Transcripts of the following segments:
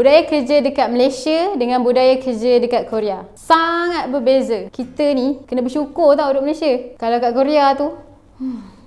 Budaya kerja dekat Malaysia dengan budaya kerja dekat Korea sangat berbeza. Kita ni kena bersyukur tau duduk Malaysia. Kalau kat Korea tu hmm.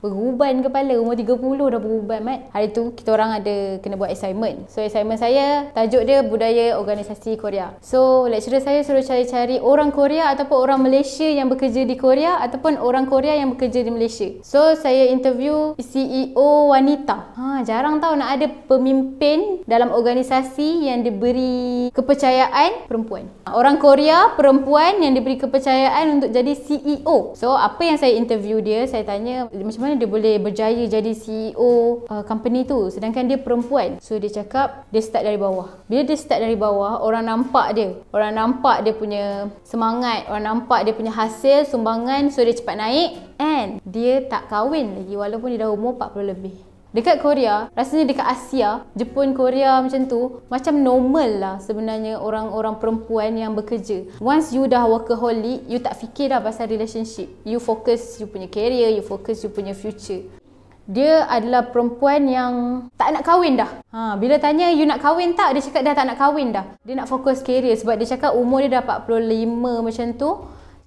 Beruban kepala Umur 30 dah beruban Mat Hari tu kita orang ada Kena buat assignment So assignment saya Tajuk dia Budaya Organisasi Korea So lecturer saya suruh cari-cari Orang Korea Ataupun orang Malaysia Yang bekerja di Korea Ataupun orang Korea Yang bekerja di Malaysia So saya interview CEO wanita ha, Jarang tau nak ada Pemimpin Dalam organisasi Yang diberi Kepercayaan Perempuan Orang Korea Perempuan Yang diberi kepercayaan Untuk jadi CEO So apa yang saya interview dia Saya tanya Macam mana mana dia boleh berjaya jadi CEO uh, company tu sedangkan dia perempuan. So dia cakap dia start dari bawah. Bila dia start dari bawah, orang nampak dia. Orang nampak dia punya semangat, orang nampak dia punya hasil, sumbangan, so dia cepat naik and dia tak kahwin lagi walaupun dia dah umur 40 lebih. Dekat Korea, rasanya dekat Asia, Jepun, Korea macam tu Macam normal lah sebenarnya orang-orang perempuan yang bekerja Once you dah workaholic, you tak fikir dah pasal relationship You focus you punya career, you focus you punya future dia adalah perempuan yang tak nak kahwin dah. Ha, bila tanya you nak kahwin tak, dia cakap dah tak nak kahwin dah. Dia nak fokus career sebab dia cakap umur dia dah 45 macam tu.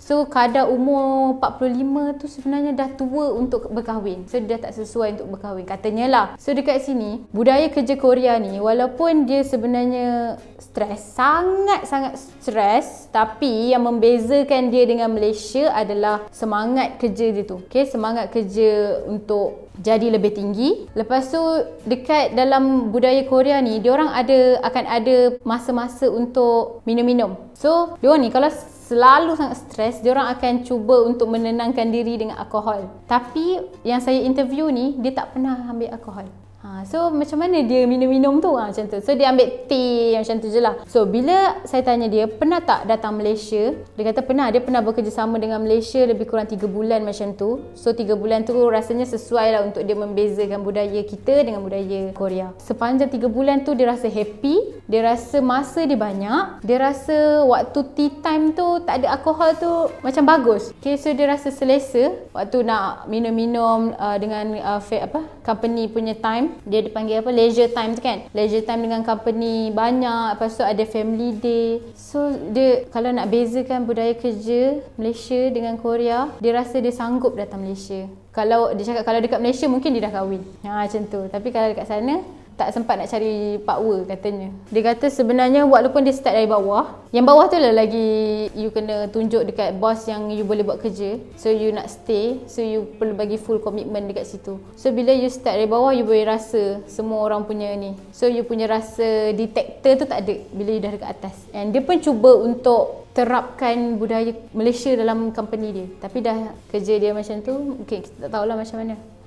So kadar umur 45 tu sebenarnya dah tua untuk berkahwin. So dia tak sesuai untuk berkahwin katanya lah. So dekat sini budaya kerja Korea ni walaupun dia sebenarnya stres sangat-sangat stres tapi yang membezakan dia dengan Malaysia adalah semangat kerja dia tu. Okay, semangat kerja untuk jadi lebih tinggi. Lepas tu dekat dalam budaya Korea ni, dia orang ada akan ada masa-masa untuk minum-minum. So, diorang ni kalau selalu sangat stres, dia orang akan cuba untuk menenangkan diri dengan alkohol. Tapi yang saya interview ni, dia tak pernah ambil alkohol. Ha, so macam mana dia minum-minum tu? Ha, macam tu. So dia ambil tea macam tu je lah. So bila saya tanya dia, pernah tak datang Malaysia? Dia kata pernah. Dia pernah bekerjasama dengan Malaysia lebih kurang 3 bulan macam tu. So 3 bulan tu rasanya sesuai lah untuk dia membezakan budaya kita dengan budaya Korea. Sepanjang 3 bulan tu dia rasa happy. Dia rasa masa dia banyak. Dia rasa waktu tea time tu tak ada alkohol tu macam bagus. Okay, so dia rasa selesa waktu nak minum-minum uh, dengan uh, fair, apa company punya time dia dipanggil apa leisure time tu kan leisure time dengan company banyak lepas tu ada family day so dia kalau nak bezakan budaya kerja Malaysia dengan Korea dia rasa dia sanggup datang Malaysia kalau dia cakap kalau dekat Malaysia mungkin dia dah kahwin ha macam tu tapi kalau dekat sana tak sempat nak cari power katanya. Dia kata sebenarnya walaupun dia start dari bawah, yang bawah tu lah lagi you kena tunjuk dekat bos yang you boleh buat kerja. So you nak stay, so you perlu bagi full commitment dekat situ. So bila you start dari bawah, you boleh rasa semua orang punya ni. So you punya rasa detector tu tak ada bila you dah dekat atas. And dia pun cuba untuk terapkan budaya Malaysia dalam company dia. Tapi dah kerja dia macam tu, mungkin okay, kita tak tahulah macam mana.